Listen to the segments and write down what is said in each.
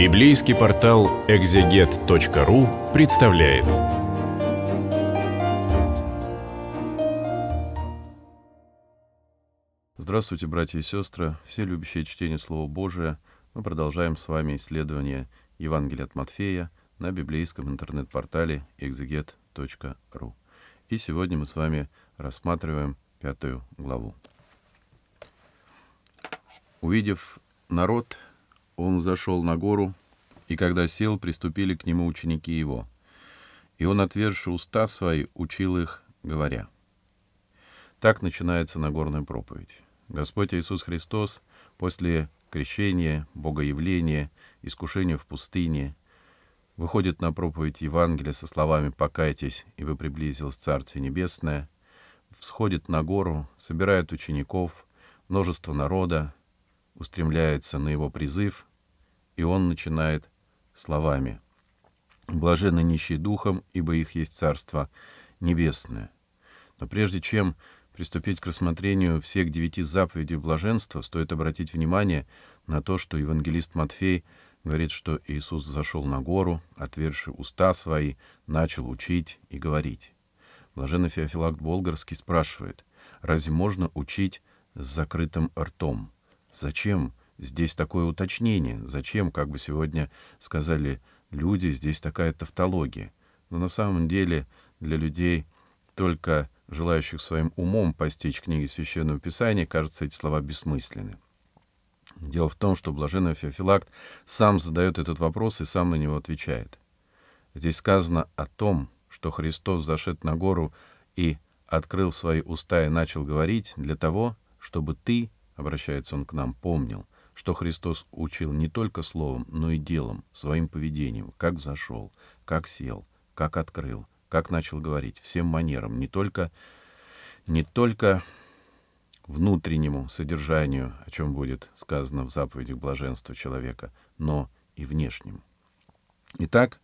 Библейский портал экзегет.ру представляет. Здравствуйте, братья и сестры, все любящие чтение Слова Божия. Мы продолжаем с вами исследование Евангелия от Матфея на библейском интернет-портале экзегет.ру. И сегодня мы с вами рассматриваем пятую главу. Увидев народ, он зашел на гору, и когда сел, приступили к нему ученики его. И он, отверши уста свои, учил их, говоря. Так начинается Нагорная проповедь. Господь Иисус Христос после крещения, богоявления, искушения в пустыне выходит на проповедь Евангелия со словами «Покайтесь, и вы приблизилось Царствие Небесное», всходит на гору, собирает учеников, множество народа, устремляется на его призыв, и он начинает словами «Блаженны нищие духом, ибо их есть Царство Небесное». Но прежде чем приступить к рассмотрению всех девяти заповедей блаженства, стоит обратить внимание на то, что евангелист Матфей говорит, что Иисус зашел на гору, отверши уста свои, начал учить и говорить. Блаженный Феофилакт Болгарский спрашивает, разве можно учить с закрытым ртом? Зачем Здесь такое уточнение. Зачем, как бы сегодня сказали люди, здесь такая тавтология. Но на самом деле для людей, только желающих своим умом постичь книги Священного Писания, кажется, эти слова бессмысленны. Дело в том, что блаженный Феофилакт сам задает этот вопрос и сам на него отвечает. Здесь сказано о том, что Христос зашед на гору и открыл свои уста и начал говорить для того, чтобы ты, обращается он к нам, помнил — что Христос учил не только словом, но и делом, своим поведением, как зашел, как сел, как открыл, как начал говорить, всем манерам, не только, не только внутреннему содержанию, о чем будет сказано в заповедях блаженства человека, но и внешнему. Итак,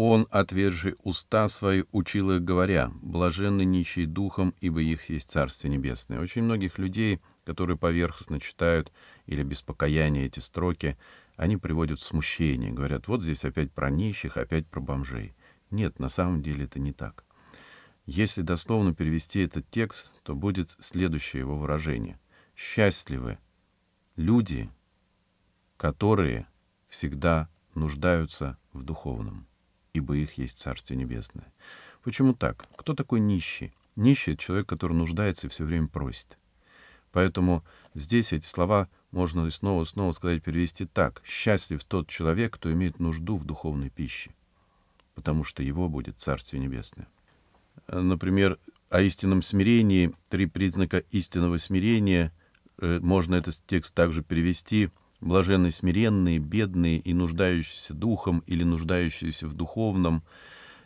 он, отвержи уста свои, учил их, говоря, «Блаженны нищие духом, ибо их есть Царствие Небесное». Очень многих людей, которые поверхностно читают или без покаяния эти строки, они приводят в смущение, говорят, вот здесь опять про нищих, опять про бомжей. Нет, на самом деле это не так. Если дословно перевести этот текст, то будет следующее его выражение. «Счастливы люди, которые всегда нуждаются в духовном» ибо их есть Царствие Небесное. Почему так? Кто такой нищий? Нищий — это человек, который нуждается и все время просит. Поэтому здесь эти слова можно снова и снова сказать, перевести так. «Счастлив тот человек, кто имеет нужду в духовной пище, потому что его будет Царствие Небесное». Э, например, о истинном смирении, три признака истинного смирения, э, можно этот текст также перевести — Блаженны смиренные, бедные и нуждающиеся духом или нуждающиеся в духовном.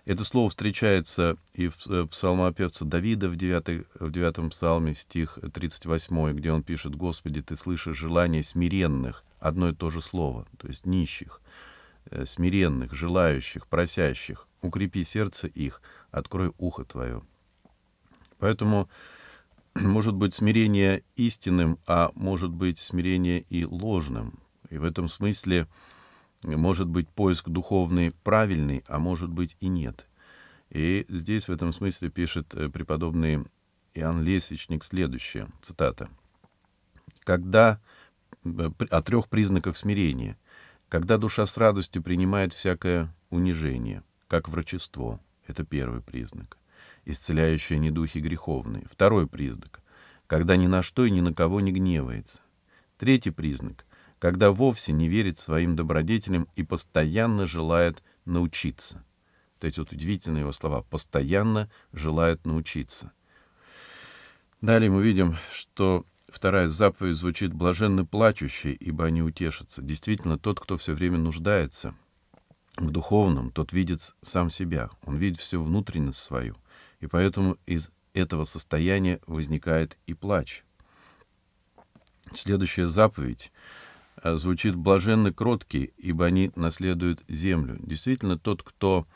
Это слово встречается и в э, псалмопевца Давида в, 9, в 9 псалме, стих 38, где он пишет «Господи, ты слышишь желание смиренных». Одно и то же слово, то есть нищих, э, смиренных, желающих, просящих. Укрепи сердце их, открой ухо твое. Поэтому может быть смирение истинным, а может быть смирение и ложным. И в этом смысле может быть поиск духовный правильный, а может быть и нет. И здесь в этом смысле пишет э, преподобный Иоанн Лесвичник следующее, цитата. «Когда э, о трех признаках смирения, когда душа с радостью принимает всякое унижение, как врачество, это первый признак исцеляющая недухи греховные. Второй признак — когда ни на что и ни на кого не гневается. Третий признак — когда вовсе не верит своим добродетелям и постоянно желает научиться. Вот эти вот удивительные его слова «постоянно желает научиться». Далее мы видим, что вторая заповедь звучит блаженны плачущие, ибо они утешатся». Действительно, тот, кто все время нуждается в духовном, тот видит сам себя, он видит все внутренность свою и поэтому из этого состояния возникает и плач. Следующая заповедь э, звучит «блаженны кроткие, ибо они наследуют землю». Действительно, тот, кто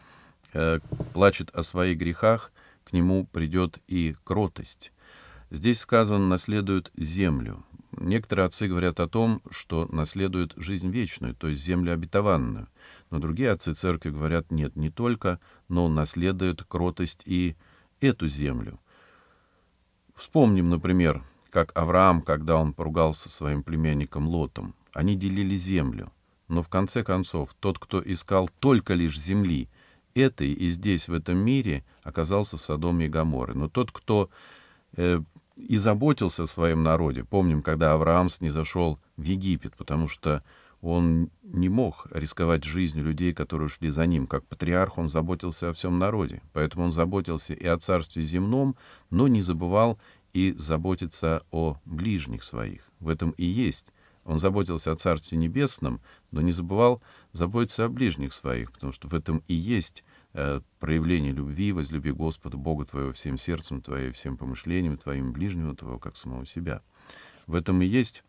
э, плачет о своих грехах, к нему придет и кротость. Здесь сказано «наследуют землю». Некоторые отцы говорят о том, что наследуют жизнь вечную, то есть землю обетованную. Но другие отцы церкви говорят, нет, не только, но наследуют кротость и эту землю. Вспомним, например, как Авраам, когда он поругался со своим племянником Лотом, они делили землю. Но в конце концов, тот, кто искал только лишь земли, этой и здесь, в этом мире, оказался в Содоме и Гаморе. Но тот, кто э, и заботился о своем народе, помним, когда Авраам снизошел в Египет, потому что он не мог рисковать жизнью людей, которые шли за ним. Как патриарх он заботился о всем народе, поэтому он заботился и о царстве земном, но не забывал и заботиться о ближних своих. В этом и есть. Он заботился о Царстве Небесном, но не забывал заботиться о ближних своих, потому что в этом и есть э, проявление любви, возлюби Господа Бога твоего всем сердцем твоим, всем помышлением твоим, ближнего твоего, как самого себя. В этом и есть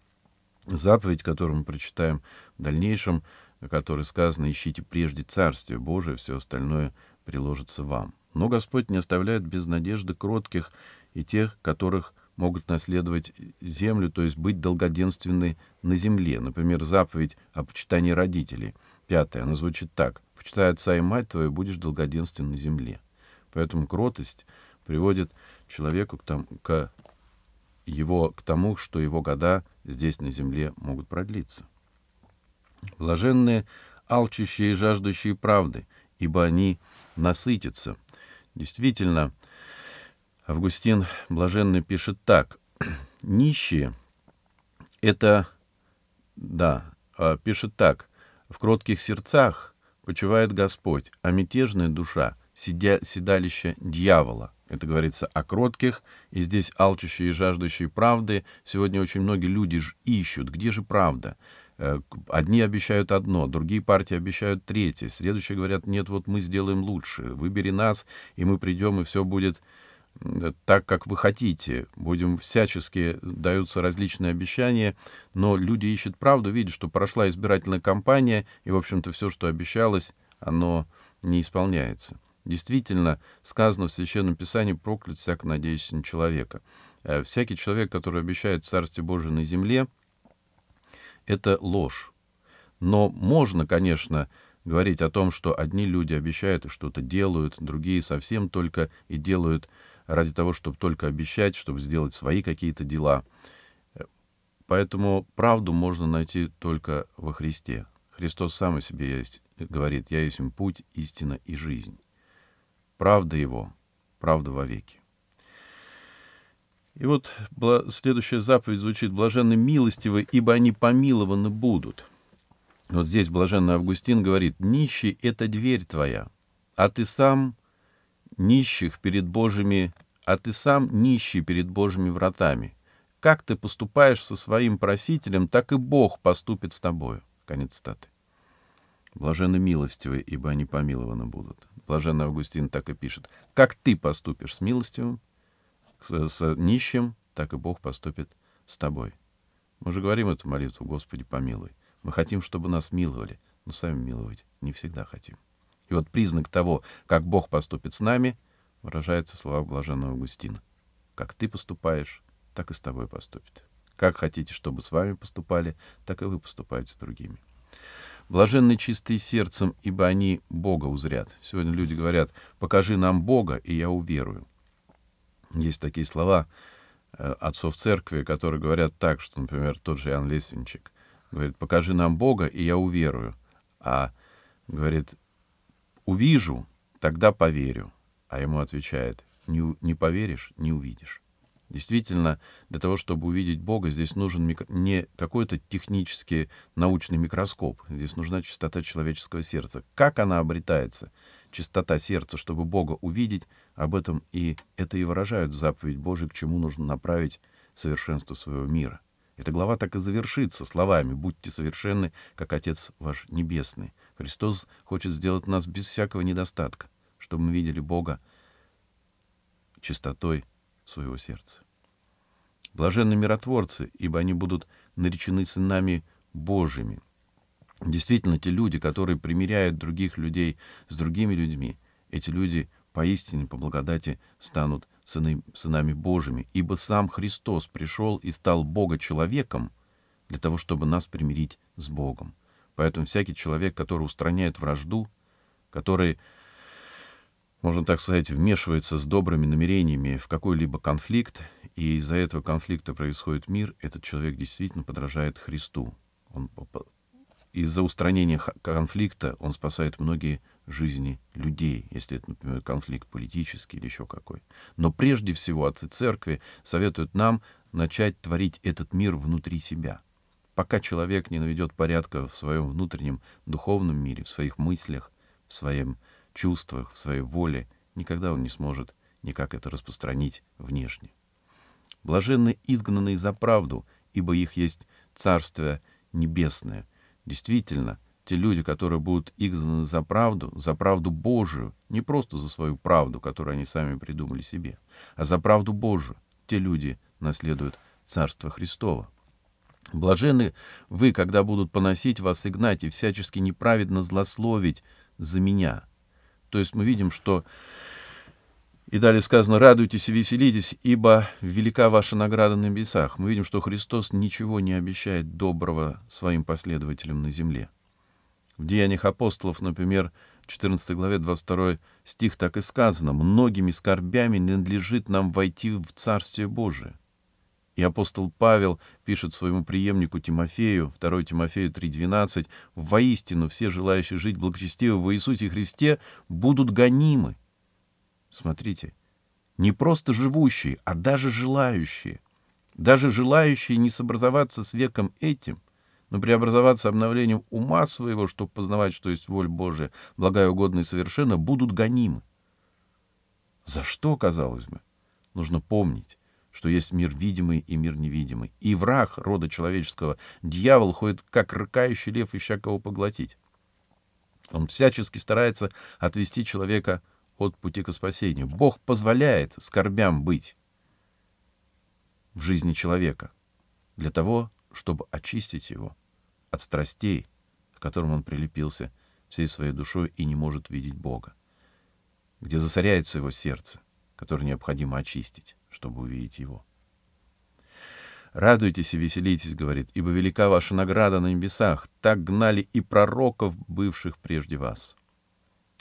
заповедь, которую мы прочитаем в дальнейшем, о которой сказано «Ищите прежде Царствие Божие, все остальное приложится вам». Но Господь не оставляет без надежды кротких и тех, которых могут наследовать землю, то есть быть долгоденственны на земле. Например, заповедь о почитании родителей. Пятая, она звучит так. «Почитай отца и мать твою, будешь долгоденствен на земле». Поэтому кротость приводит человеку к, там, к его к тому, что его года здесь на земле могут продлиться. Блаженные, алчущие и жаждущие правды, ибо они насытятся. Действительно, Августин Блаженный пишет так. «Нищие — это...» Да, а, пишет так. «В кротких сердцах почивает Господь, а мятежная душа — седя, седалище дьявола. Это говорится о кротких, и здесь алчущие и жаждущие правды. Сегодня очень многие люди ж ищут, где же правда. Э, одни обещают одно, другие партии обещают третье. Следующие говорят, нет, вот мы сделаем лучше, выбери нас, и мы придем, и все будет э, так, как вы хотите. Будем всячески, э, даются различные обещания, но люди ищут правду, видят, что прошла избирательная кампания, и, в общем-то, все, что обещалось, оно не исполняется. Действительно, сказано в Священном Писании, проклят всяк, надеющийся на человека. Э, всякий человек, который обещает Царствие Божие на земле, это ложь. Но можно, конечно, говорить о том, что одни люди обещают и что-то делают, другие совсем только и делают ради того, чтобы только обещать, чтобы сделать свои какие-то дела. Э, поэтому правду можно найти только во Христе. Христос сам о себе есть, говорит, «Я есть им путь, истина и жизнь». Правда его, правда вовеки. И вот следующая заповедь звучит «блаженны милостивы, ибо они помилованы будут». Вот здесь блаженный Августин говорит «нищий — это дверь твоя, а ты сам нищих перед Божьими, а ты сам нищий перед Божьими вратами. Как ты поступаешь со своим просителем, так и Бог поступит с тобою». Конец статы. Блаженны милостивые, ибо они помилованы будут. Блаженный Августин так и пишет. Как ты поступишь с милостивым, с, с нищим, так и Бог поступит с тобой. Мы же говорим эту молитву, Господи, помилуй. Мы хотим, чтобы нас миловали, но сами миловать не всегда хотим. И вот признак того, как Бог поступит с нами, выражается слова блаженного Августина. Как ты поступаешь, так и с тобой поступит. Как хотите, чтобы с вами поступали, так и вы поступаете с другими. Блаженны чистые сердцем, ибо они Бога узрят. Сегодня люди говорят, покажи нам Бога, и я уверую. Есть такие слова э, отцов церкви, которые говорят так, что, например, тот же Иоанн Лесенчик говорит, покажи нам Бога, и я уверую. А говорит, увижу, тогда поверю. А ему отвечает, не, не поверишь, не увидишь. Действительно, для того, чтобы увидеть Бога, здесь нужен микро... не какой-то технический научный микроскоп. Здесь нужна чистота человеческого сердца. Как она обретается, чистота сердца, чтобы Бога увидеть, об этом и это и выражает заповедь Божия, к чему нужно направить совершенство своего мира. Эта глава так и завершится словами «Будьте совершенны, как Отец ваш Небесный». Христос хочет сделать нас без всякого недостатка, чтобы мы видели Бога чистотой своего сердца. Блаженны миротворцы, ибо они будут наречены сынами Божьими. Действительно, те люди, которые примиряют других людей с другими людьми, эти люди поистине по благодати станут сыны, сынами Божьими, ибо сам Христос пришел и стал Бога человеком для того, чтобы нас примирить с Богом. Поэтому всякий человек, который устраняет вражду, который можно так сказать, вмешивается с добрыми намерениями в какой-либо конфликт, и из-за этого конфликта происходит мир, этот человек действительно подражает Христу. Он из-за устранения конфликта он спасает многие жизни людей, если это, например, конфликт политический или еще какой. Но прежде всего отцы церкви советуют нам начать творить этот мир внутри себя. Пока человек не наведет порядка в своем внутреннем духовном мире, в своих мыслях, в своем чувствах, в своей воле, никогда он не сможет никак это распространить внешне. Блаженны изгнанные за правду, ибо их есть Царствие Небесное. Действительно, те люди, которые будут изгнаны за правду, за правду Божию, не просто за свою правду, которую они сами придумали себе, а за правду Божию, те люди наследуют Царство Христово. Блаженны вы, когда будут поносить вас и гнать, и всячески неправедно злословить за меня. То есть мы видим, что и далее сказано, радуйтесь и веселитесь, ибо велика ваша награда на небесах. Мы видим, что Христос ничего не обещает доброго своим последователям на земле. В Деяниях апостолов, например, 14 главе 22 стих так и сказано, «Многими скорбями надлежит нам войти в Царствие Божие». И апостол Павел пишет своему преемнику Тимофею, 2 Тимофею 3.12, «Воистину все желающие жить благочестиво во Иисусе Христе будут гонимы». Смотрите, не просто живущие, а даже желающие. Даже желающие не сообразоваться с веком этим, но преобразоваться обновлением ума своего, чтобы познавать, что есть воля Божия, благая, угодная и совершенно, будут гонимы. За что, казалось бы, нужно помнить? что есть мир видимый и мир невидимый. И враг рода человеческого, дьявол, ходит как рыкающий лев, ища кого поглотить. Он всячески старается отвести человека от пути к спасению. Бог позволяет скорбям быть в жизни человека для того, чтобы очистить его от страстей, к которым он прилепился всей своей душой и не может видеть Бога, где засоряется его сердце, которое необходимо очистить чтобы увидеть его. «Радуйтесь и веселитесь», — говорит, — «ибо велика ваша награда на небесах. Так гнали и пророков, бывших прежде вас».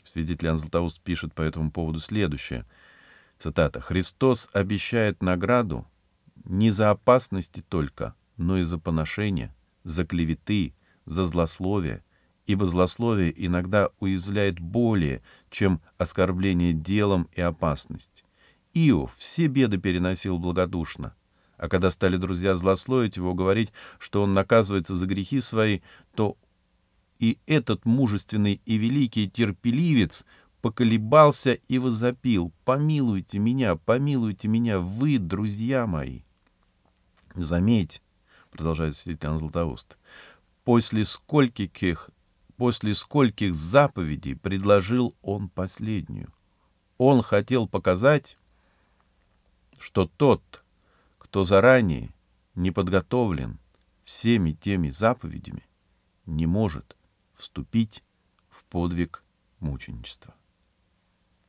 Свидетель Иоанн пишет по этому поводу следующее. Цитата. «Христос обещает награду не за опасности только, но и за поношение, за клеветы, за злословие, ибо злословие иногда уязвляет более, чем оскорбление делом и опасность. Ио все беды переносил благодушно. А когда стали друзья злословить его, говорить, что он наказывается за грехи свои, то и этот мужественный и великий терпеливец поколебался и возопил «Помилуйте меня, помилуйте меня, вы, друзья мои!» «Заметь», — продолжает святитель Иоанн Златоуст, «после скольких, после скольких заповедей предложил он последнюю. Он хотел показать, что тот, кто заранее не подготовлен всеми теми заповедями, не может вступить в подвиг мученичества.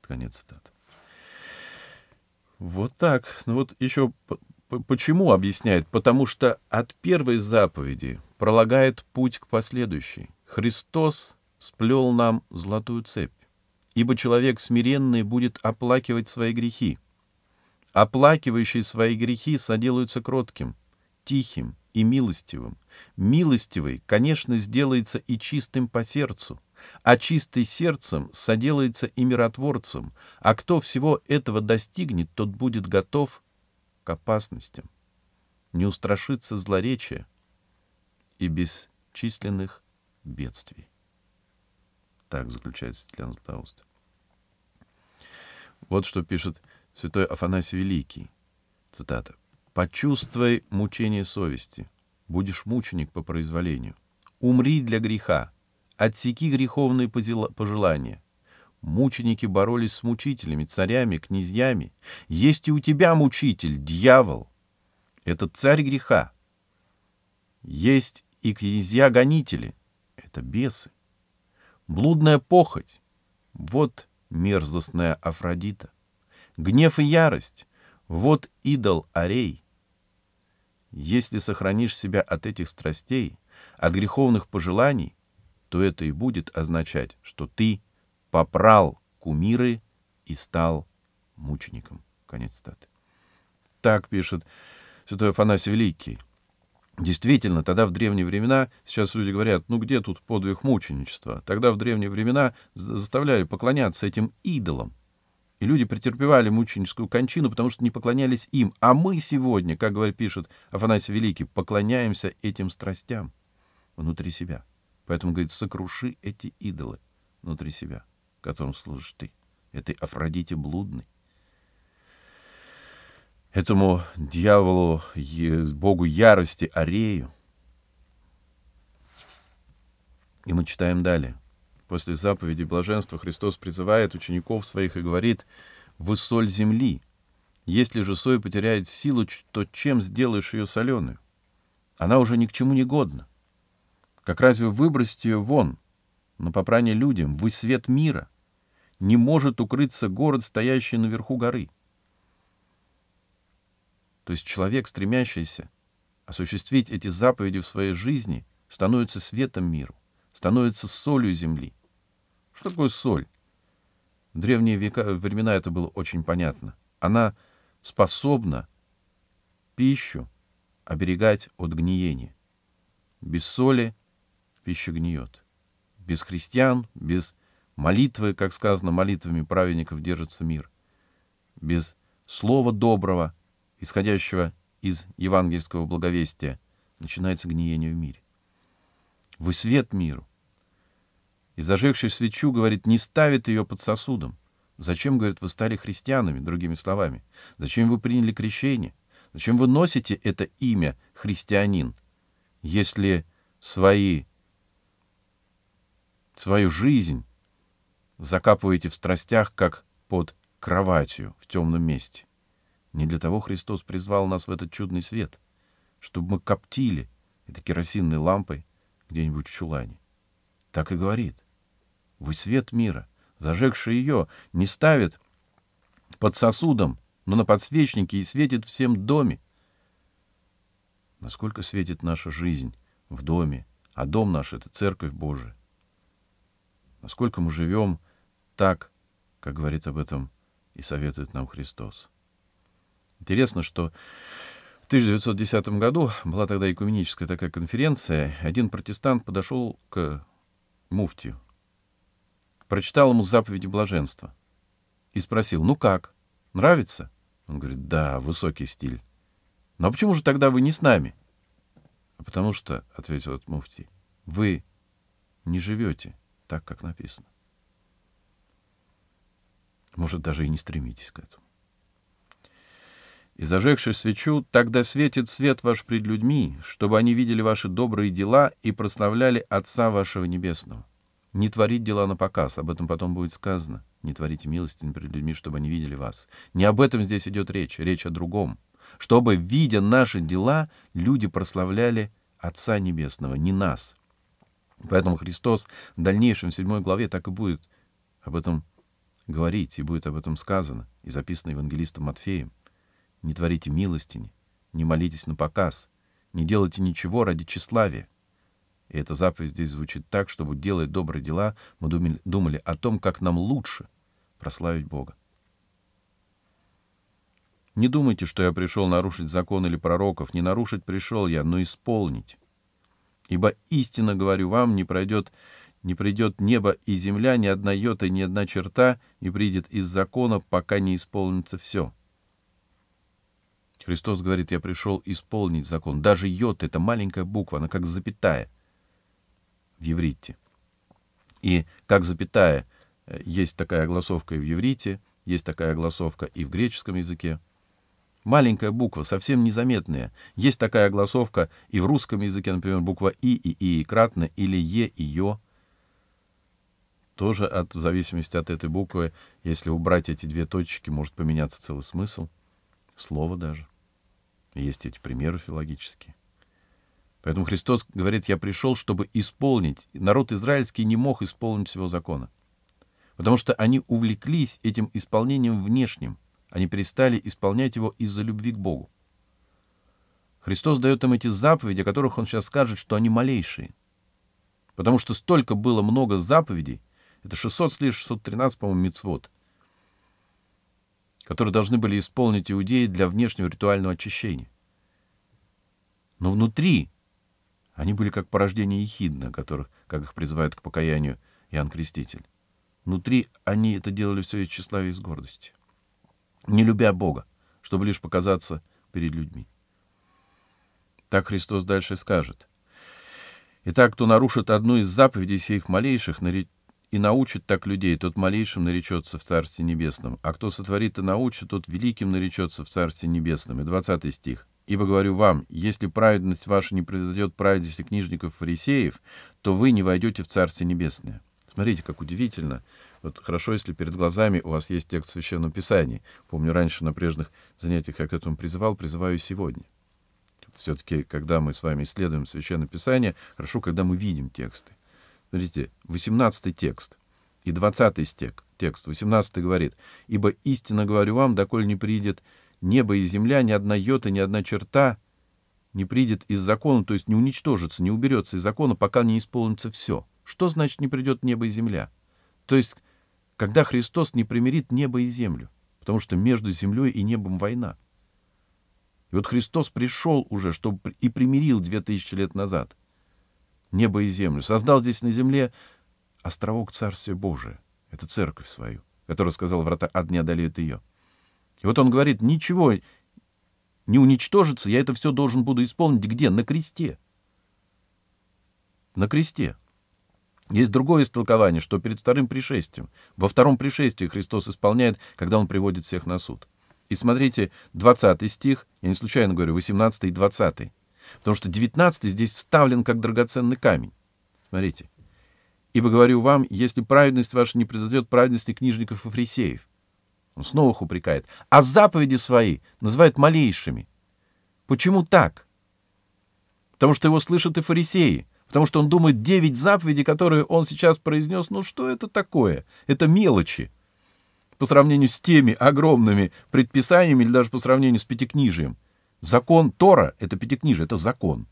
Конец цитаты. Вот так. Ну вот еще почему объясняет? Потому что от первой заповеди пролагает путь к последующей. Христос сплел нам золотую цепь. Ибо человек смиренный будет оплакивать свои грехи, Оплакивающие свои грехи соделаются кротким, тихим и милостивым. Милостивый, конечно, сделается и чистым по сердцу, а чистый сердцем соделается и миротворцем, а кто всего этого достигнет, тот будет готов к опасностям, не устрашится злоречия и бесчисленных бедствий. Так заключается Тлян Златоуст. Вот что пишет святой Афанасий Великий. Цитата. «Почувствуй мучение совести, будешь мученик по произволению. Умри для греха, отсеки греховные пожелания. Мученики боролись с мучителями, царями, князьями. Есть и у тебя мучитель, дьявол. Это царь греха. Есть и князья-гонители. Это бесы. Блудная похоть. Вот мерзостная Афродита. Гнев и ярость — вот идол Арей. Если сохранишь себя от этих страстей, от греховных пожеланий, то это и будет означать, что ты попрал кумиры и стал мучеником. Конец статы. Так пишет святой Афанасий Великий. Действительно, тогда в древние времена, сейчас люди говорят, ну где тут подвиг мученичества? Тогда в древние времена заставляли поклоняться этим идолам, и люди претерпевали мученическую кончину, потому что не поклонялись им. А мы сегодня, как говорит, пишет Афанасий Великий, поклоняемся этим страстям внутри себя. Поэтому, говорит, сокруши эти идолы внутри себя, которым служишь ты. Этой Афродите блудной. Этому дьяволу, богу ярости, арею. И мы читаем далее. После заповеди блаженства Христос призывает учеников своих и говорит «Вы соль земли». Если же соль потеряет силу, то чем сделаешь ее соленую? Она уже ни к чему не годна. Как разве выбросить ее вон, на попрание людям, вы свет мира? Не может укрыться город, стоящий наверху горы. То есть человек, стремящийся осуществить эти заповеди в своей жизни, становится светом миру, становится солью земли. Что такое соль? В древние века, э, времена это было очень понятно. Она способна пищу оберегать от гниения. Без соли пища гниет. Без христиан, без молитвы, как сказано, молитвами праведников держится мир. Без слова доброго, исходящего из евангельского благовестия, начинается гниение в мире. Вы свет миру, и, зажегший свечу, говорит, не ставит ее под сосудом. Зачем, говорит, вы стали христианами, другими словами? Зачем вы приняли крещение? Зачем вы носите это имя христианин, если свои, свою жизнь закапываете в страстях, как под кроватью в темном месте? Не для того Христос призвал нас в этот чудный свет, чтобы мы коптили это керосинной лампой где-нибудь в чулане. Так и говорит. Вы свет мира, зажегший ее, не ставит под сосудом, но на подсвечнике и светит всем доме. Насколько светит наша жизнь в доме, а дом наш — это Церковь Божия. Насколько мы живем так, как говорит об этом и советует нам Христос. Интересно, что в 1910 году была тогда экуменическая такая конференция. Один протестант подошел к муфтию прочитал ему заповеди блаженства. И спросил, ну как, нравится? Он говорит, да, высокий стиль. Но «Ну а почему же тогда вы не с нами? «А потому что, — ответил этот муфтий, — вы не живете так, как написано. Может, даже и не стремитесь к этому. И зажегши свечу, тогда светит свет ваш пред людьми, чтобы они видели ваши добрые дела и прославляли Отца вашего Небесного. Не творить дела на показ, об этом потом будет сказано. Не творите милостин перед людьми, чтобы они видели вас. Не об этом здесь идет речь, речь о другом. Чтобы, видя наши дела, люди прославляли Отца Небесного, не нас. Поэтому Христос в дальнейшем, в 7 главе, так и будет об этом говорить, и будет об этом сказано, и записано евангелистом Матфеем. Не творите милостини, не молитесь на показ, не делайте ничего ради тщеславия. И эта заповедь здесь звучит так, чтобы, делая добрые дела, мы думали, думали о том, как нам лучше прославить Бога. Не думайте, что я пришел нарушить закон или пророков. Не нарушить пришел я, но исполнить. Ибо истинно говорю вам, не пройдет не придет небо и земля, ни одна йота, ни одна черта не придет из закона, пока не исполнится все. Христос говорит, я пришел исполнить закон. Даже йота — это маленькая буква, она как запятая — в еврите. И как запятая э, есть такая огласовка и в еврите, есть такая огласовка и в греческом языке. Маленькая буква, совсем незаметная. Есть такая огласовка и в русском языке, например, буква «и» и «и» и кратно, или «е» и «ё». Тоже от, в зависимости от этой буквы, если убрать эти две точки, может поменяться целый смысл, слово даже. Есть эти примеры филологические. Поэтому Христос говорит, я пришел, чтобы исполнить. Народ израильский не мог исполнить своего закона. Потому что они увлеклись этим исполнением внешним. Они перестали исполнять его из-за любви к Богу. Христос дает им эти заповеди, о которых он сейчас скажет, что они малейшие. Потому что столько было много заповедей, это 600 с лишь 613, по-моему, мицвод, которые должны были исполнить иудеи для внешнего ритуального очищения. Но внутри они были как порождение ехидна, которых, как их призывают к покаянию, Иоанн Креститель. Внутри они это делали все из тщеславия и из гордости, не любя Бога, чтобы лишь показаться перед людьми. Так Христос дальше скажет. «Итак, кто нарушит одну из заповедей сих малейших и научит так людей, тот малейшим наречется в Царстве Небесном, а кто сотворит и научит, тот великим наречется в Царстве Небесном». И 20 стих. Ибо говорю вам, если праведность ваша не произойдет праведности книжников-фарисеев, то вы не войдете в Царствие Небесное. Смотрите, как удивительно. Вот хорошо, если перед глазами у вас есть текст Священного Писания. Помню, раньше на прежних занятиях я к этому призывал, призываю сегодня. Все-таки, когда мы с вами исследуем Священное Писание, хорошо, когда мы видим тексты. Смотрите, 18 текст и 20 стек, текст, 18 говорит, «Ибо истинно говорю вам, доколь не придет небо и земля, ни одна йота, ни одна черта не придет из закона, то есть не уничтожится, не уберется из закона, пока не исполнится все. Что значит не придет небо и земля? То есть, когда Христос не примирит небо и землю, потому что между землей и небом война. И вот Христос пришел уже, чтобы и примирил две тысячи лет назад небо и землю, создал здесь на земле островок Царствия Божия, это церковь свою, которая сказала врата ад не одолеют ее. И вот он говорит, ничего не уничтожится, я это все должен буду исполнить. Где? На кресте. На кресте. Есть другое истолкование, что перед вторым пришествием, во втором пришествии Христос исполняет, когда Он приводит всех на суд. И смотрите, 20 стих, я не случайно говорю, 18 и 20, потому что 19 здесь вставлен как драгоценный камень. Смотрите. «Ибо говорю вам, если праведность ваша не произойдет праведности книжников и фарисеев, он снова их упрекает. А заповеди свои называют малейшими. Почему так? Потому что его слышат и фарисеи. Потому что он думает, девять заповедей, которые он сейчас произнес, ну что это такое? Это мелочи. По сравнению с теми огромными предписаниями или даже по сравнению с пятикнижием. Закон Тора — это пятикнижие, это закон,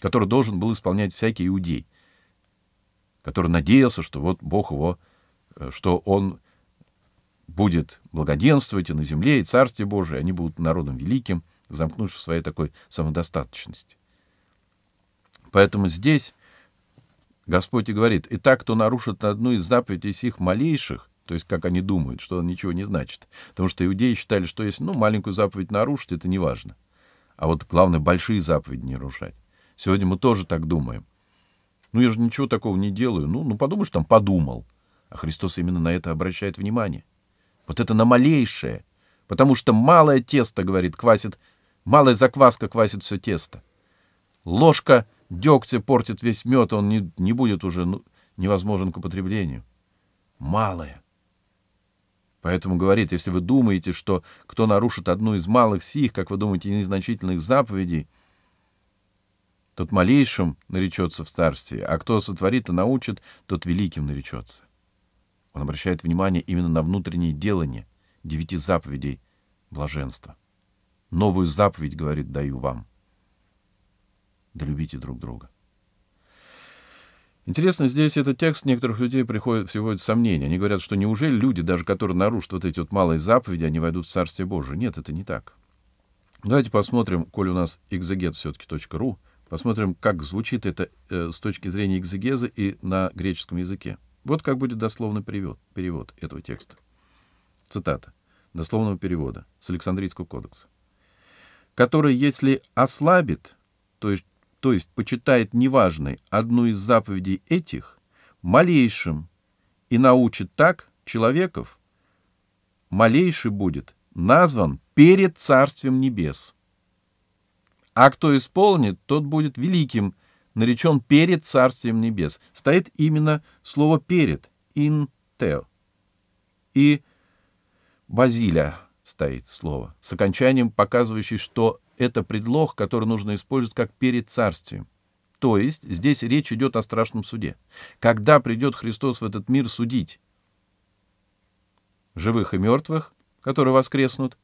который должен был исполнять всякий иудей, который надеялся, что вот Бог его, э, что он будет благоденствовать и на земле, и Царстве Божие, они будут народом великим, замкнувшись в своей такой самодостаточности. Поэтому здесь Господь и говорит, «И так, кто нарушит одну из заповедей сих малейших, то есть как они думают, что он ничего не значит, потому что иудеи считали, что если ну, маленькую заповедь нарушить, это не важно. А вот главное, большие заповеди не нарушать. Сегодня мы тоже так думаем. Ну, я же ничего такого не делаю. Ну, ну подумаешь, там подумал. А Христос именно на это обращает внимание. Вот это на малейшее. Потому что малое тесто, говорит, квасит, малая закваска квасит все тесто. Ложка дегтя портит весь мед, он не, не будет уже ну, невозможен к употреблению. Малое. Поэтому говорит, если вы думаете, что кто нарушит одну из малых сих, как вы думаете, незначительных заповедей, тот малейшим наречется в старстве, а кто сотворит и научит, тот великим наречется. Он обращает внимание именно на внутреннее делание девяти заповедей блаженства. Новую заповедь, говорит, даю вам. Да любите друг друга. Интересно, здесь этот текст некоторых людей приходит, приводит в сомнение. Они говорят, что неужели люди, даже которые нарушат вот эти вот малые заповеди, они войдут в Царствие Божие? Нет, это не так. Давайте посмотрим, коль у нас экзегет все-таки .ру, посмотрим, как звучит это э, с точки зрения экзегеза и на греческом языке. Вот как будет дословный перевод, перевод этого текста. Цитата. Дословного перевода с Александрийского кодекса. Который, если ослабит, то есть, то есть почитает неважной одну из заповедей этих, малейшим и научит так человеков, малейший будет назван перед Царствием Небес. А кто исполнит, тот будет великим – наречен перед Царствием Небес, стоит именно слово «перед» in — «интео». И «базиля» стоит слово, с окончанием, показывающее, что это предлог, который нужно использовать как «перед Царствием». То есть здесь речь идет о страшном суде. Когда придет Христос в этот мир судить живых и мертвых, которые воскреснут,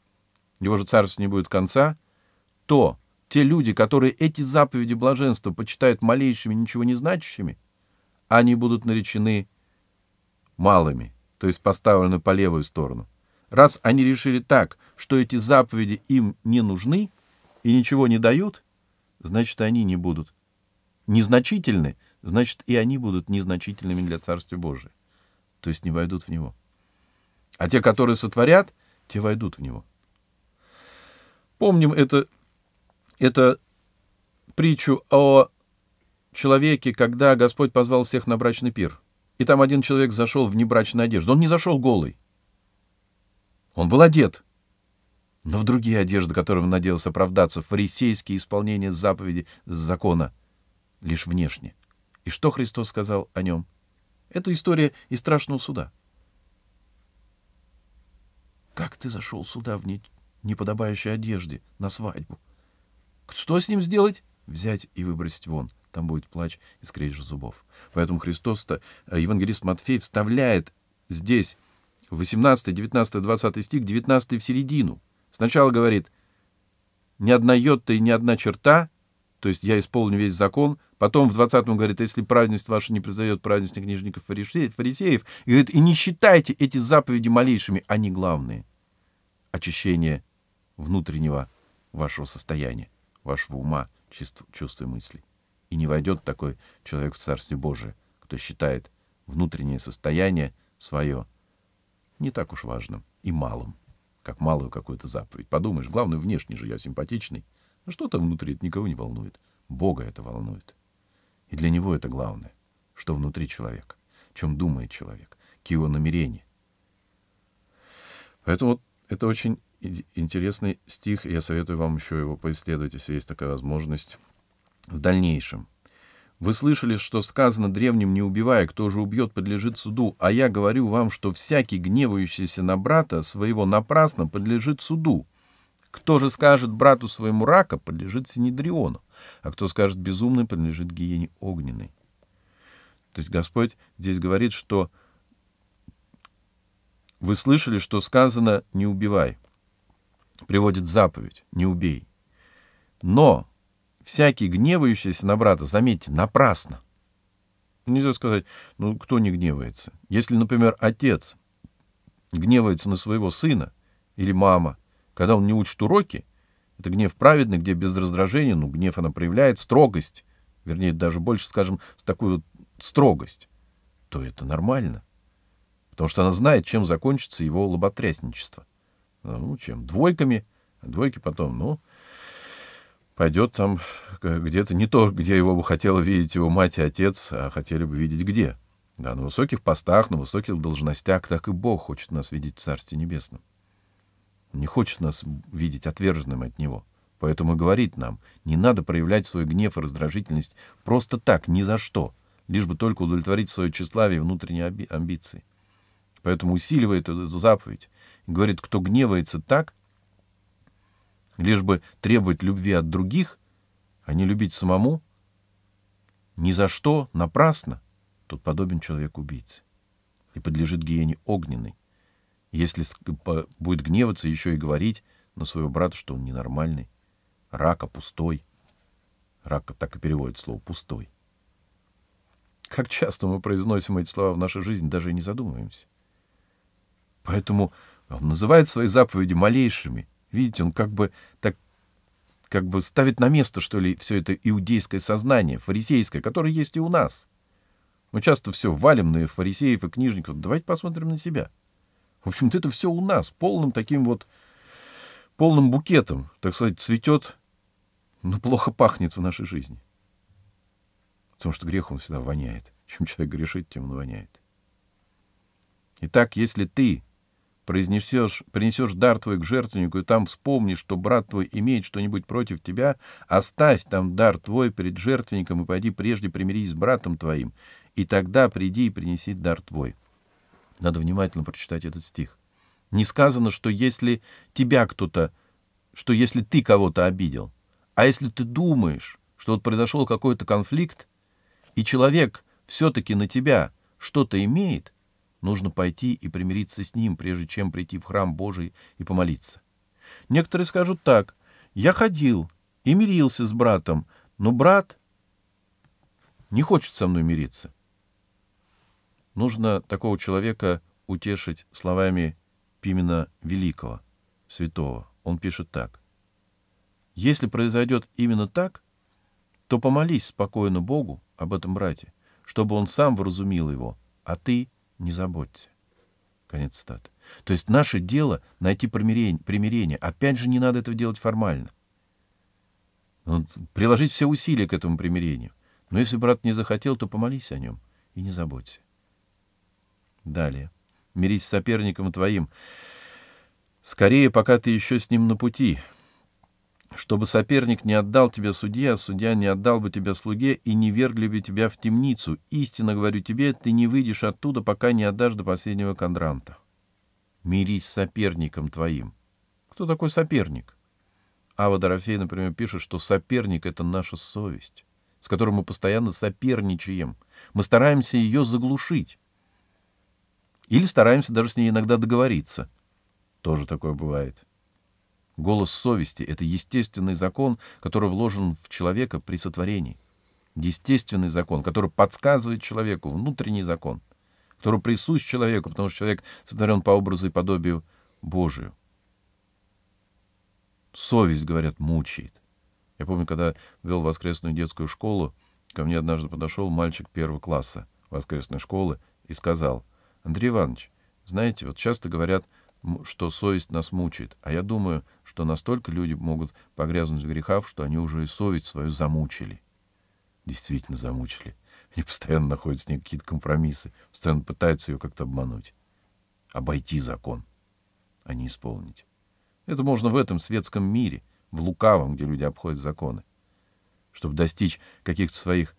его же царство не будет конца, то те люди, которые эти заповеди блаженства почитают малейшими, ничего не значащими, они будут наречены малыми, то есть поставлены по левую сторону. Раз они решили так, что эти заповеди им не нужны и ничего не дают, значит, они не будут незначительны, значит, и они будут незначительными для Царствия Божия, то есть не войдут в него. А те, которые сотворят, те войдут в него. Помним это это притчу о человеке, когда Господь позвал всех на брачный пир. И там один человек зашел в небрачной одежде. Он не зашел голый. Он был одет. Но в другие одежды, которым надеялся оправдаться, фарисейские исполнения заповеди закона, лишь внешне. И что Христос сказал о нем? Это история из страшного суда. Как ты зашел сюда в неподобающей одежде на свадьбу? Что с ним сделать? Взять и выбросить вон. Там будет плач и скрежет зубов. Поэтому Христос-то, э, евангелист Матфей, вставляет здесь 18, 19, 20 стих, 19 в середину. Сначала говорит, ни одна йота и ни одна черта, то есть я исполню весь закон, потом в 20 говорит, если праведность ваша не призовет праведность книжников фарисеев, и говорит, и не считайте эти заповеди малейшими, они главные. Очищение внутреннего вашего состояния вашего ума, чувств, чувств и мыслей. И не войдет такой человек в Царствие Божие, кто считает внутреннее состояние свое не так уж важным и малым, как малую какую-то заповедь. Подумаешь, главное, внешне же я симпатичный, а что там внутри, это никого не волнует. Бога это волнует. И для него это главное, что внутри человека, чем думает человек, к его намерению. Поэтому вот это очень интересный стих, я советую вам еще его поисследовать, если есть такая возможность, в дальнейшем. Вы слышали, что сказано древним «не убивая, кто же убьет, подлежит суду», а я говорю вам, что всякий, гневающийся на брата своего напрасно, подлежит суду. Кто же скажет брату своему рака, подлежит Синедриону, а кто скажет безумный, подлежит гиене огненной. То есть Господь здесь говорит, что вы слышали, что сказано «не убивай» приводит заповедь «не убей». Но всякий гневающийся на брата, заметьте, напрасно. Нельзя сказать, ну кто не гневается? Если, например, отец гневается на своего сына или мама, когда он не учит уроки, это гнев праведный, где без раздражения, ну гнев она проявляет, строгость, вернее, даже больше, скажем, с такую вот строгость, то это нормально. Потому что она знает, чем закончится его лоботрясничество. Э, ну, чем, двойками, двойки потом, ну, пойдет там где-то не то, где его бы хотела видеть его мать и отец, а хотели бы видеть где. Да, на высоких постах, на высоких должностях, так и Бог хочет нас видеть в Царстве Небесном. Не хочет нас видеть отверженным от Него. Поэтому и говорит нам, не надо проявлять свой гнев и раздражительность просто так, ни за что, лишь бы только удовлетворить свое тщеславие и внутренние амбиции. Поэтому усиливает эту заповедь, Говорит, кто гневается так, лишь бы требовать любви от других, а не любить самому, ни за что, напрасно, тот подобен человек-убийце и подлежит гиене огненной, если будет гневаться еще и говорить на своего брата, что он ненормальный, рака пустой. Рака так и переводит слово «пустой». Как часто мы произносим эти слова в нашей жизни, даже и не задумываемся. Поэтому он называет свои заповеди малейшими. Видите, он как бы так как бы ставит на место, что ли, все это иудейское сознание, фарисейское, которое есть и у нас. Мы часто все валим на фарисеев и книжников. Давайте посмотрим на себя. В общем-то, это все у нас, полным таким вот, полным букетом, так сказать, цветет, но плохо пахнет в нашей жизни. Потому что грех, он всегда воняет. Чем человек грешит, тем он воняет. Итак, если ты произнесешь, принесешь дар твой к жертвеннику, и там вспомнишь, что брат твой имеет что-нибудь против тебя, оставь там дар твой перед жертвенником и пойди прежде примирись с братом твоим, и тогда приди и принеси дар твой». Надо внимательно прочитать этот стих. Не сказано, что если тебя кто-то, что если ты кого-то обидел, а если ты думаешь, что вот произошел какой-то конфликт, и человек все-таки на тебя что-то имеет, Нужно пойти и примириться с ним, прежде чем прийти в храм Божий и помолиться. Некоторые скажут так. «Я ходил и мирился с братом, но брат не хочет со мной мириться». Нужно такого человека утешить словами Пимена Великого, святого. Он пишет так. «Если произойдет именно так, то помолись спокойно Богу об этом брате, чтобы он сам вразумил его, а ты не заботьте. Конец цитаты. То есть наше дело — найти примирение, примирение. Опять же, не надо этого делать формально. Вот, ну, приложить все усилия к этому примирению. Но если брат не захотел, то помолись о нем и не заботься. Далее. Мирись с соперником твоим. Скорее, пока ты еще с ним на пути — чтобы соперник не отдал тебя судье, а судья не отдал бы тебя слуге и не вергли бы тебя в темницу. Истинно говорю тебе, ты не выйдешь оттуда, пока не отдашь до последнего кондранта. Мирись с соперником твоим. Кто такой соперник? Ава Дорофей, например, пишет, что соперник — это наша совесть, с которой мы постоянно соперничаем. Мы стараемся ее заглушить. Или стараемся даже с ней иногда договориться. Тоже такое бывает. — Голос совести — это естественный закон, который вложен в человека при сотворении. Естественный закон, который подсказывает человеку, внутренний закон, который присущ человеку, потому что человек сотворен по образу и подобию Божию. Совесть, говорят, мучает. Я помню, когда вел воскресную детскую школу, ко мне однажды подошел мальчик первого класса воскресной школы и сказал, «Андрей Иванович, знаете, вот часто говорят — что совесть нас мучает. А я думаю, что настолько люди могут погрязнуть в грехах, что они уже и совесть свою замучили. Действительно замучили. Они постоянно находят с ней какие-то компромиссы, постоянно пытаются ее как-то обмануть. Обойти закон, а не исполнить. Это можно в этом светском мире, в лукавом, где люди обходят законы, чтобы достичь каких-то своих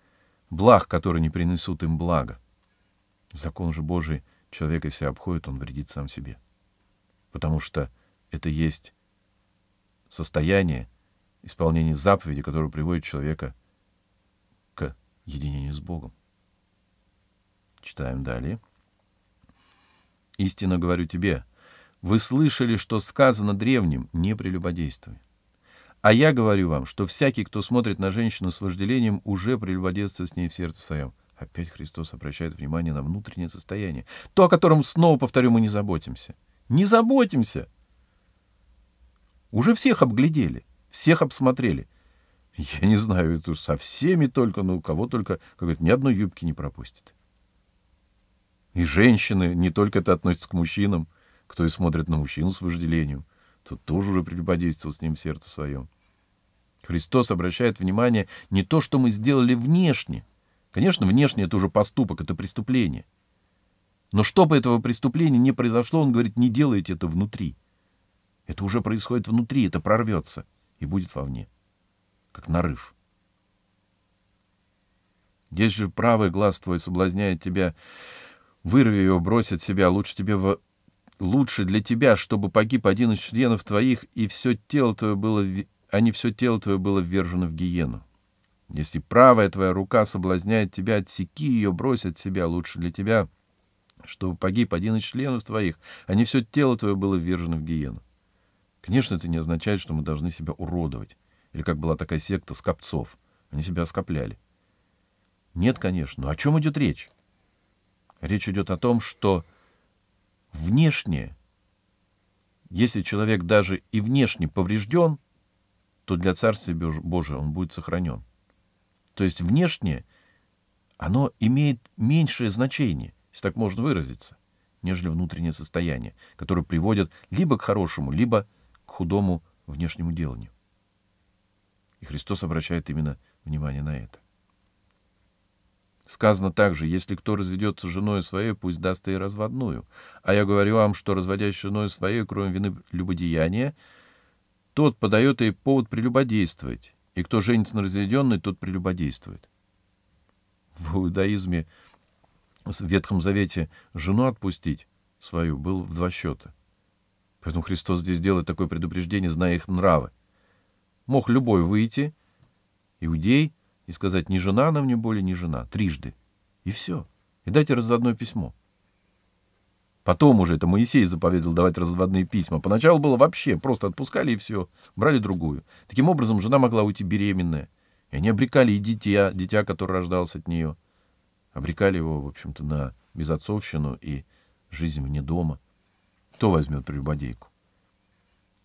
благ, которые не принесут им блага. Закон же Божий человека себя обходит, он вредит сам себе. — потому что это есть состояние исполнения заповеди, которое приводит человека к единению с Богом. Читаем далее. «Истинно говорю тебе, вы слышали, что сказано древним, не прелюбодействуй. А я говорю вам, что всякий, кто смотрит на женщину с вожделением, уже прелюбодействует с ней в сердце своем. Опять Христос обращает внимание на внутреннее состояние, то, о котором, снова повторю, мы не заботимся — не заботимся. Уже всех обглядели, всех обсмотрели. Я не знаю, это со всеми только, ну, кого только, как говорят, ни одной юбки не пропустит. И женщины, не только это относится к мужчинам, кто и смотрит на мужчину с вожделением, тот тоже уже преподействовал с ним сердце своем. Христос обращает внимание не то, что мы сделали внешне. Конечно, внешне это уже поступок, это преступление — но чтобы этого преступления не произошло, он говорит, не делайте это внутри. Это уже происходит внутри, это прорвется и будет вовне, как нарыв. Если же правый глаз твой соблазняет тебя, вырви его, брось от себя, лучше тебе в... лучше для тебя, чтобы погиб один из членов твоих, и все тело твое было, в... а не все тело твое было ввержено в гиену. Если правая твоя рука соблазняет тебя, отсеки ее, брось от себя, лучше для тебя — чтобы погиб один из членов твоих, а не все тело твое было ввержено в гиену. Конечно, это не означает, что мы должны себя уродовать. Или как была такая секта скопцов. Они себя оскопляли. Нет, конечно. Но о чем идет речь? Речь идет о том, что внешне, если человек даже и внешне поврежден, то для Царствия Божия он будет сохранен. То есть внешне оно имеет меньшее значение если так можно выразиться, нежели внутреннее состояние, которое приводит либо к хорошему, либо к худому внешнему деланию. И Христос обращает именно внимание на это. Сказано также, если кто разведется с женой своей, пусть даст ей разводную. А я говорю вам, что разводясь с женой своей, кроме вины любодеяния, тот подает ей повод прелюбодействовать. И кто женится на разведенной, тот прелюбодействует. В иудаизме – в Ветхом Завете жену отпустить свою был в два счета. Поэтому Христос здесь делает такое предупреждение, зная их нравы. Мог любой выйти, иудей, и сказать, не жена она мне более, не жена, трижды. И все. И дайте разводное письмо. Потом уже это Моисей заповедал давать разводные письма. Поначалу было вообще, просто отпускали и все, брали другую. Таким образом, жена могла уйти беременная. И они обрекали и дитя, дитя, которое рождалось от нее обрекали его, в общем-то, на безотцовщину и жизнь вне дома. Кто возьмет прелюбодейку?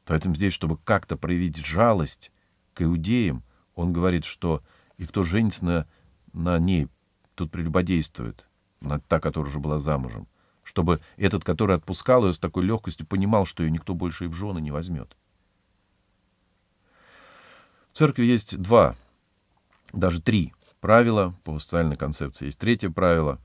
Поэтому здесь, чтобы как-то проявить жалость к иудеям, он говорит, что и кто женится на, на ней, тут прелюбодействует, на та, которая уже была замужем, чтобы этот, который отпускал ее с такой легкостью, понимал, что ее никто больше и в жены не возьмет. В церкви есть два, даже три правило, по социальной концепции есть третье правило,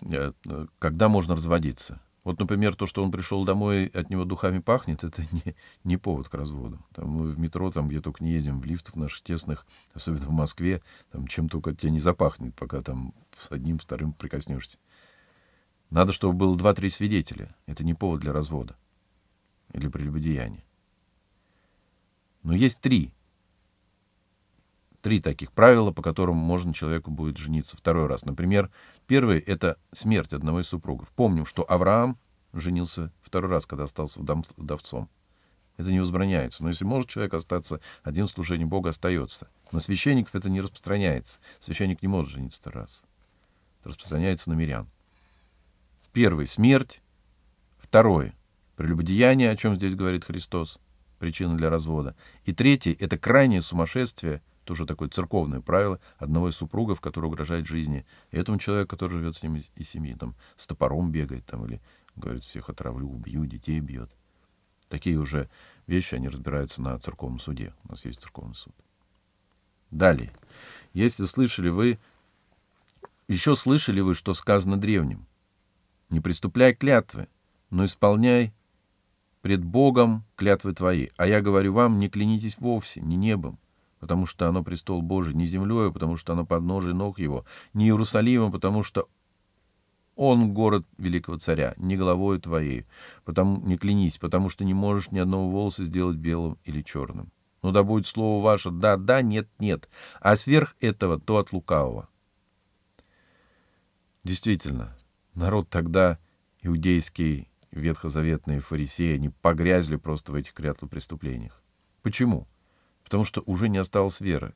э, когда можно разводиться. Вот, например, то, что он пришел домой, от него духами пахнет, это не, не повод к разводу. Там мы в метро, там где только не ездим, в лифтах наших тесных, особенно в Москве, там чем только тебя не запахнет, пока там с одним, вторым прикоснешься. Надо, чтобы было два-три свидетеля. Это не повод для развода или прелюбодеяния. Но есть три, три таких правила, по которым можно человеку будет жениться второй раз. Например, первое — это смерть одного из супругов. Помним, что Авраам женился второй раз, когда остался вдовцом. Это не возбраняется. Но если может человек остаться один, служение Бога остается. На священников это не распространяется. Священник не может жениться второй раз. Это распространяется на мирян. Первый — смерть. Второе — прелюбодеяние, о чем здесь говорит Христос, причина для развода. И третье — это крайнее сумасшествие — тоже такое церковное правило одного из супругов, который угрожает жизни, этому человеку, который живет с ним и семьи, там, с топором бегает, там, или говорит, всех отравлю, убью, детей бьет. Такие уже вещи, они разбираются на церковном суде. У нас есть церковный суд. Далее. Если слышали вы, еще слышали вы, что сказано древним, не преступляй клятвы, но исполняй пред Богом клятвы твои. А я говорю вам, не клянитесь вовсе, ни небом, потому что оно престол Божий, не землею, потому что оно подножие ног его, не Иерусалимом, потому что он город великого царя, не головою твоей, потому не клянись, потому что не можешь ни одного волоса сделать белым или черным. Но ну да будет слово ваше «да, да, нет, нет», а сверх этого то от лукавого. Действительно, народ тогда иудейский, ветхозаветные фарисеи, они погрязли просто в этих преступлениях. Почему? потому что уже не осталось веры.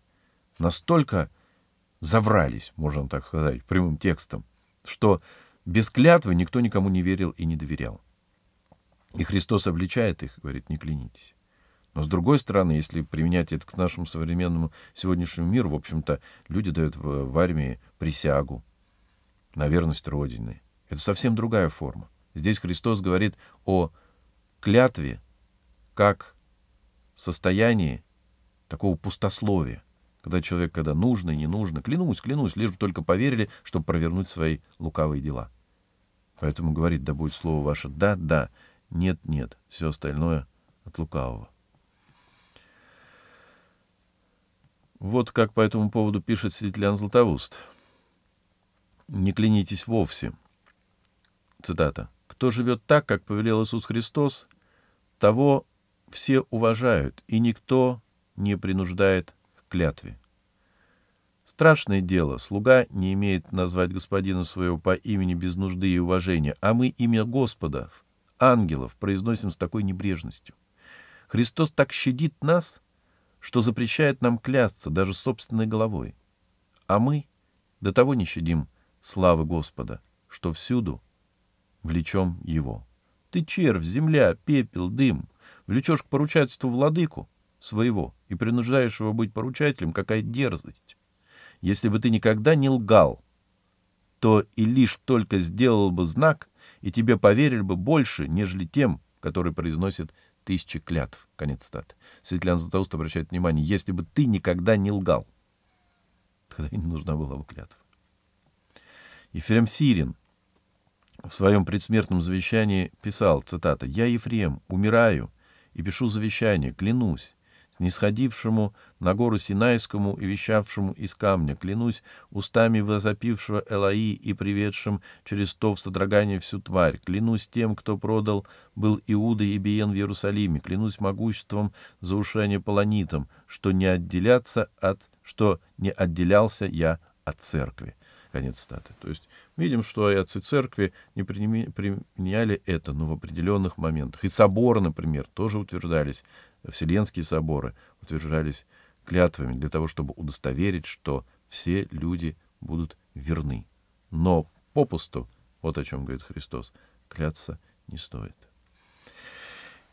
Настолько заврались, можно так сказать, прямым текстом, что без клятвы никто никому не верил и не доверял. И Христос обличает их, говорит, не клянитесь. Но с другой стороны, если применять это к нашему современному сегодняшнему миру, в общем-то, люди дают в, в армии присягу на верность Родины. Это совсем другая форма. Здесь Христос говорит о клятве как состоянии, такого пустословия, когда человек, когда нужно и не нужно, клянусь, клянусь, лишь бы только поверили, чтобы провернуть свои лукавые дела. Поэтому говорит, да будет слово ваше «да», «да», «нет», «нет», все остальное от лукавого. Вот как по этому поводу пишет Светлян Златоуст. «Не клянитесь вовсе». Цитата. «Кто живет так, как повелел Иисус Христос, того все уважают, и никто не принуждает к клятве. Страшное дело, слуга не имеет назвать господина своего по имени без нужды и уважения, а мы имя Господа, ангелов, произносим с такой небрежностью. Христос так щадит нас, что запрещает нам клясться даже собственной головой. А мы до того не щадим славы Господа, что всюду влечем Его. Ты червь, земля, пепел, дым, влечешь к поручательству владыку, своего и принуждаешь его быть поручателем, какая дерзость. Если бы ты никогда не лгал, то и лишь только сделал бы знак, и тебе поверили бы больше, нежели тем, который произносит тысячи клятв. Конец стат. Светлян Златоуст обращает внимание, если бы ты никогда не лгал. Тогда и не нужна была бы клятва. Ефрем Сирин в своем предсмертном завещании писал, цитата, «Я, Ефрем, умираю и пишу завещание, клянусь, снисходившему на гору Синайскому и вещавшему из камня, клянусь устами возопившего Элаи и приведшим через то в содрогание всю тварь, клянусь тем, кто продал был Иуда и Биен в Иерусалиме, клянусь могуществом заушения полонитом, что не отделяться от, что не отделялся я от церкви». Конец статы. То есть Видим, что и отцы церкви не применяли это, но в определенных моментах. И собор, например, тоже утверждались, вселенские соборы утверждались клятвами для того, чтобы удостоверить, что все люди будут верны. Но попусту, вот о чем говорит Христос, кляться не стоит.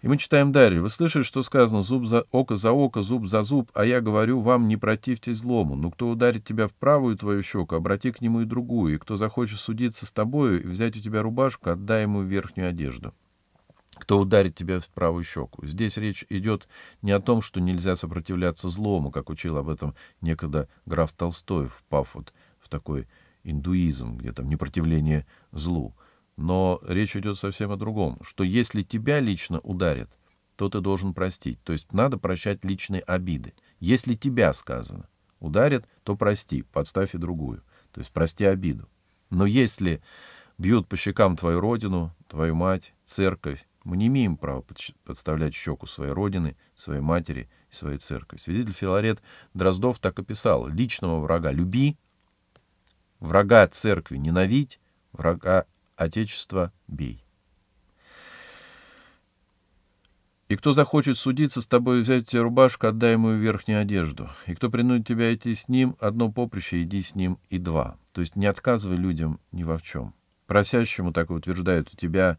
И мы читаем далее. «Вы слышали, что сказано? Зуб за око за око, зуб за зуб, а я говорю вам, не противьтесь злому. Но кто ударит тебя в правую твою щеку, обрати к нему и другую, и кто захочет судиться с тобою и взять у тебя рубашку, отдай ему верхнюю одежду» кто ударит тебя в правую щеку. Здесь речь идет не о том, что нельзя сопротивляться злому, как учил об этом некогда граф Толстой, впав вот в такой индуизм, где там непротивление злу. Но речь идет совсем о другом, что если тебя лично ударят, то ты должен простить. То есть надо прощать личные обиды. Если тебя сказано ударят, то прости, подставь и другую. То есть прости обиду. Но если бьют по щекам твою родину, твою мать, церковь, мы не имеем права подставлять щеку своей родины, своей матери и своей церкви. Свидетель Филарет Дроздов так и писал. Личного врага люби, врага церкви ненавидь, врага Отечество бей. И кто захочет судиться с тобой, взять тебе рубашку, отдай ему верхнюю одежду. И кто принудит тебя идти с ним, одно поприще, иди с ним и два. То есть не отказывай людям ни во в чем. Просящему, так и утверждают, у тебя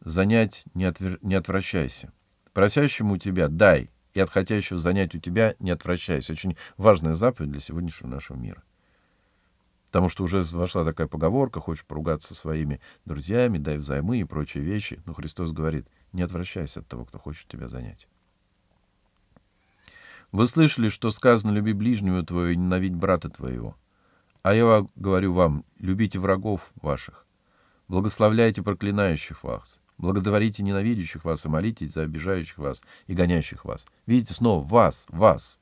занять не, отвер... не отвращайся. Просящему у тебя дай, и от хотящего занять у тебя не отвращайся. Очень важная заповедь для сегодняшнего нашего мира. Потому что уже вошла такая поговорка, хочешь поругаться со своими друзьями, дай взаймы и прочие вещи. Но Христос говорит, не отвращайся от того, кто хочет тебя занять. Вы слышали, что сказано «люби ближнего твоего и ненавидь брата твоего». А я говорю вам, любите врагов ваших, благословляйте проклинающих вас, благотворите ненавидящих вас и молитесь за обижающих вас и гонящих вас. Видите, снова вас, вас,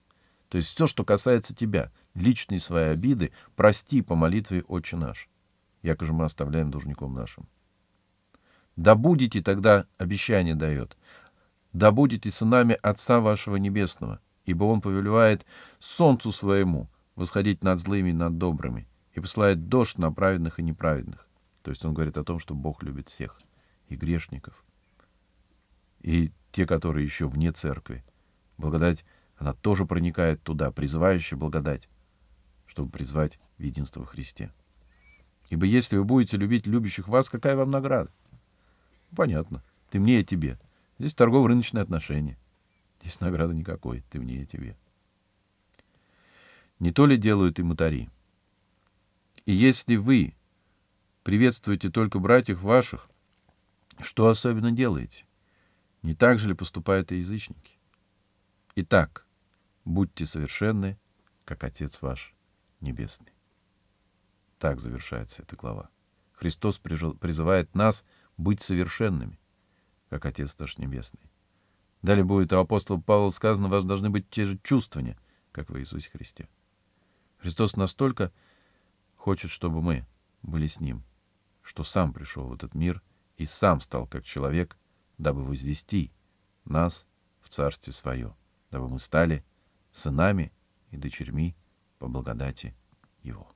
то есть все, что касается тебя, личные свои обиды, прости по молитве «Отче наш». Яко же мы оставляем должником нашим. «Да будете тогда» — обещание дает. «Да будете сынами Отца вашего Небесного, ибо Он повелевает солнцу своему восходить над злыми и над добрыми, и посылает дождь на праведных и неправедных». То есть он говорит о том, что Бог любит всех, и грешников, и те, которые еще вне церкви. Благодать она тоже проникает туда, призывающая благодать, чтобы призвать в единство во Христе. Ибо если вы будете любить любящих вас, какая вам награда? Понятно. Ты мне и тебе. Здесь торгово-рыночные отношения. Здесь награды никакой. Ты мне и тебе. Не то ли делают и мутари? И если вы приветствуете только братьев ваших, что особенно делаете? Не так же ли поступают и язычники? Итак, будьте совершенны, как Отец ваш Небесный. Так завершается эта глава. Христос призывает нас быть совершенными, как Отец наш Небесный. Далее будет у а апостола Павла сказано, у вас должны быть те же чувствования, как в Иисусе Христе. Христос настолько хочет, чтобы мы были с Ним, что сам пришел в этот мир и сам стал как человек, дабы возвести нас в Царстве Свое, дабы мы стали сынами и дочерьми по благодати Его.